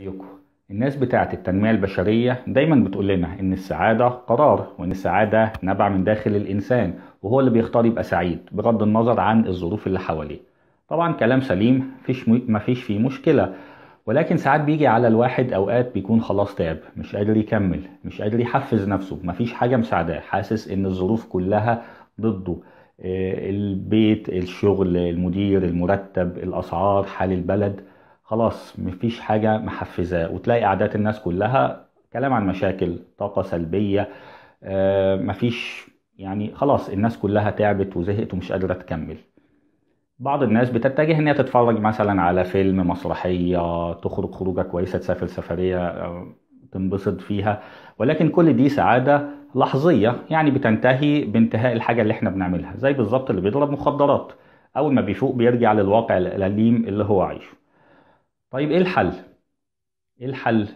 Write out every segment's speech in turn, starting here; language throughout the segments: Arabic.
زيكم الناس بتاعة التنمية البشرية دايما بتقول لنا إن السعادة قرار وإن السعادة نبع من داخل الإنسان وهو اللي بيختار يبقى سعيد بغض النظر عن الظروف اللي حواليه طبعا كلام سليم فيش مفيش فيه مشكلة ولكن ساعات بيجي على الواحد أوقات بيكون خلاص تعب مش قادر يكمل مش قادر يحفز نفسه مفيش حاجة مساعداه حاسس إن الظروف كلها ضده آه، البيت الشغل المدير المرتب الأسعار حال البلد خلاص مفيش حاجة محفزاه وتلاقي عادات الناس كلها كلام عن مشاكل طاقة سلبية آه، مفيش يعني خلاص الناس كلها تعبت وزهقت ومش قادرة تكمل بعض الناس بتتجه ان هي تتفرج مثلا على فيلم مسرحية تخرج خروجة كويسة تسافر سفرية آه، تنبسط فيها ولكن كل دي سعادة لحظية يعني بتنتهي بانتهاء الحاجة اللي احنا بنعملها زي بالظبط اللي بيضرب مخدرات أول ما بيفوق بيرجع للواقع الأليم اللي هو عايشه طيب ايه الحل ايه الحل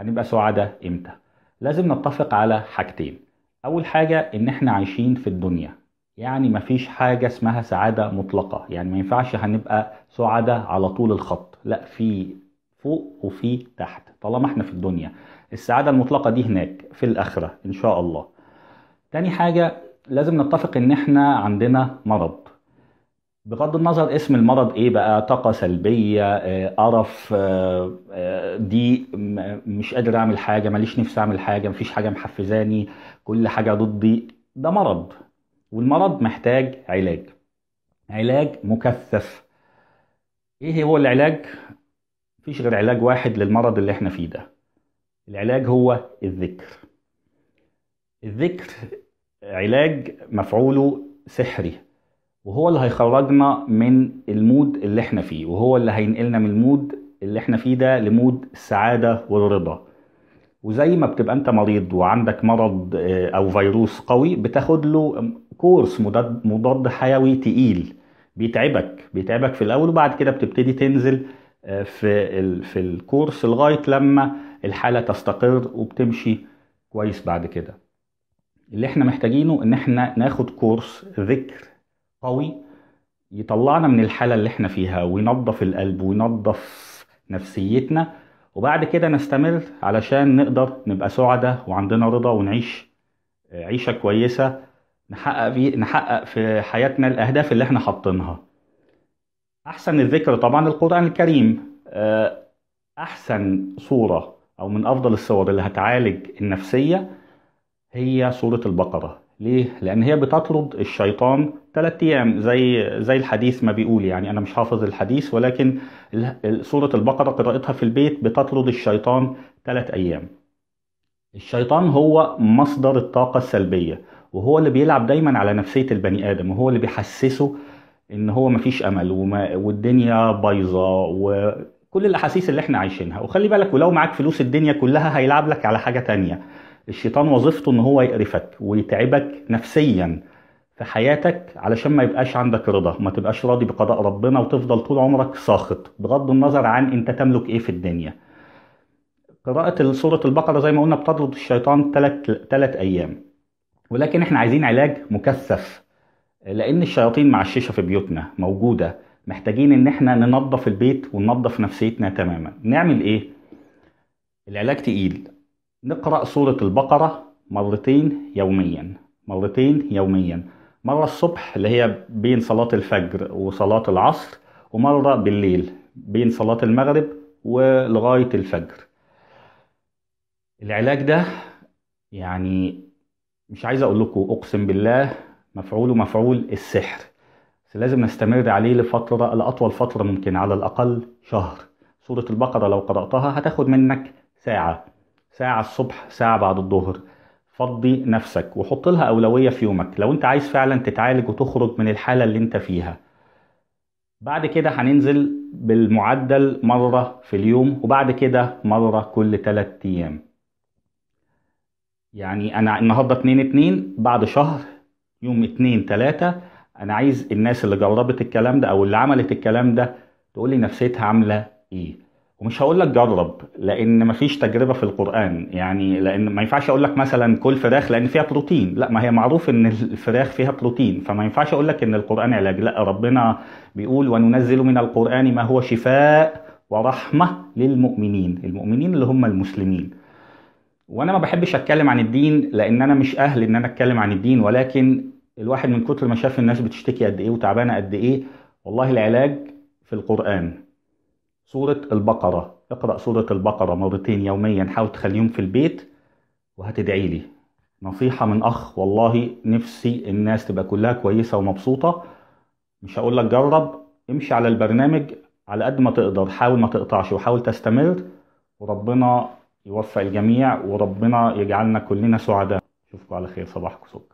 هنبقى سعداء امتى لازم نتفق على حاجتين اول حاجه ان احنا عايشين في الدنيا يعني مفيش حاجه اسمها سعاده مطلقه يعني ما ينفعش هنبقى سعداء على طول الخط لا في فوق وفي تحت طالما احنا في الدنيا السعاده المطلقه دي هناك في الاخره ان شاء الله تاني حاجه لازم نتفق ان احنا عندنا مرض بغض النظر اسم المرض ايه بقى طاقه سلبيه آه، قرف آه، آه، دي مش قادر اعمل حاجه ماليش نفسي اعمل حاجه مفيش حاجه محفزاني كل حاجه ضدي ده مرض والمرض محتاج علاج علاج مكثف ايه هو العلاج مفيش غير علاج واحد للمرض اللي احنا فيه ده العلاج هو الذكر الذكر علاج مفعوله سحري وهو اللي هيخرجنا من المود اللي احنا فيه وهو اللي هينقلنا من المود اللي احنا فيه ده لمود السعادة والرضا وزي ما بتبقى انت مريض وعندك مرض آه، او فيروس قوي بتاخد له كورس مضاد, حيوي تقيل بيتعبك بيتعبك في الاول وبعد كده بتبتدي تنزل آه، في في الكورس لغايه لما الحاله تستقر وبتمشي كويس بعد كده اللي احنا محتاجينه ان احنا ناخد كورس ذكر قوي يطلعنا من الحاله اللي احنا فيها وينظف القلب وينظف نفسيتنا وبعد كده نستمر علشان نقدر نبقى سعداء وعندنا رضا ونعيش عيشه كويسه نحقق في نحقق في حياتنا الاهداف اللي احنا حاطينها احسن الذكر طبعا القران الكريم آه، احسن صوره او من افضل الصور اللي هتعالج النفسيه هي صوره البقره ليه؟ لأن هي بتطرد الشيطان ثلاثة أيام زي زي الحديث ما بيقول يعني أنا مش حافظ الحديث ولكن سورة البقرة قراءتها في البيت بتطرد الشيطان ثلاثة أيام. الشيطان هو مصدر الطاقة السلبية وهو اللي بيلعب دايما على نفسية البني آدم وهو اللي بيحسسه إن هو مفيش أمل وما والدنيا بايظة وكل الأحاسيس اللي إحنا عايشينها وخلي بالك ولو معاك فلوس الدنيا كلها هيلعب لك على حاجة تانية الشيطان وظيفته ان هو يقرفك ويتعبك نفسيا في حياتك علشان ما يبقاش عندك رضا ما تبقاش راضي بقضاء ربنا وتفضل طول عمرك ساخط بغض النظر عن انت تملك ايه في الدنيا قراءة سورة البقرة زي ما قلنا بتطرد الشيطان ثلاث ثلاث أيام ولكن احنا عايزين علاج مكثف لأن الشياطين الشيشة في بيوتنا موجودة محتاجين إن احنا ننظف البيت وننظف نفسيتنا تماما نعمل إيه؟ العلاج تقيل نقرأ سورة البقرة مرتين يوميا مرتين يوميا مرة الصبح اللي هي بين صلاة الفجر وصلاة العصر ومرة بالليل بين صلاة المغرب ولغاية الفجر العلاج ده يعني مش عايز اقول لكم اقسم بالله مفعوله مفعول السحر بس لازم نستمر عليه لفترة لأطول فترة ممكن على الأقل شهر سورة البقرة لو قرأتها هتاخد منك ساعة ساعة الصبح ساعة بعد الظهر فضي نفسك وحط لها أولوية في يومك لو أنت عايز فعلا تتعالج وتخرج من الحالة اللي أنت فيها بعد كده هننزل بالمعدل مرة في اليوم وبعد كده مرة كل ثلاثة أيام يعني أنا النهاردة اتنين اتنين بعد شهر يوم اتنين تلاتة أنا عايز الناس اللي جربت الكلام ده أو اللي عملت الكلام ده تقولي نفسيتها عاملة إيه ومش هقول لك جرب لان مفيش تجربه في القران يعني لان ما ينفعش اقول لك مثلا كل فراخ لان فيها بروتين لا ما هي معروف ان الفراخ فيها بروتين فما ينفعش اقول لك ان القران علاج لا ربنا بيقول وننزل من القران ما هو شفاء ورحمه للمؤمنين المؤمنين اللي هم المسلمين وانا ما بحبش اتكلم عن الدين لان انا مش اهل ان انا اتكلم عن الدين ولكن الواحد من كتر ما شاف الناس بتشتكي قد ايه وتعبانه قد ايه والله العلاج في القران سورة البقرة اقرأ سورة البقرة مرتين يوميا حاول تخليهم في البيت وهتدعي لي نصيحة من أخ والله نفسي الناس تبقى كلها كويسة ومبسوطة مش هقول لك جرب امشي على البرنامج على قد ما تقدر حاول ما تقطعش وحاول تستمر وربنا يوفق الجميع وربنا يجعلنا كلنا سعداء اشوفكم على خير صباحكم سكر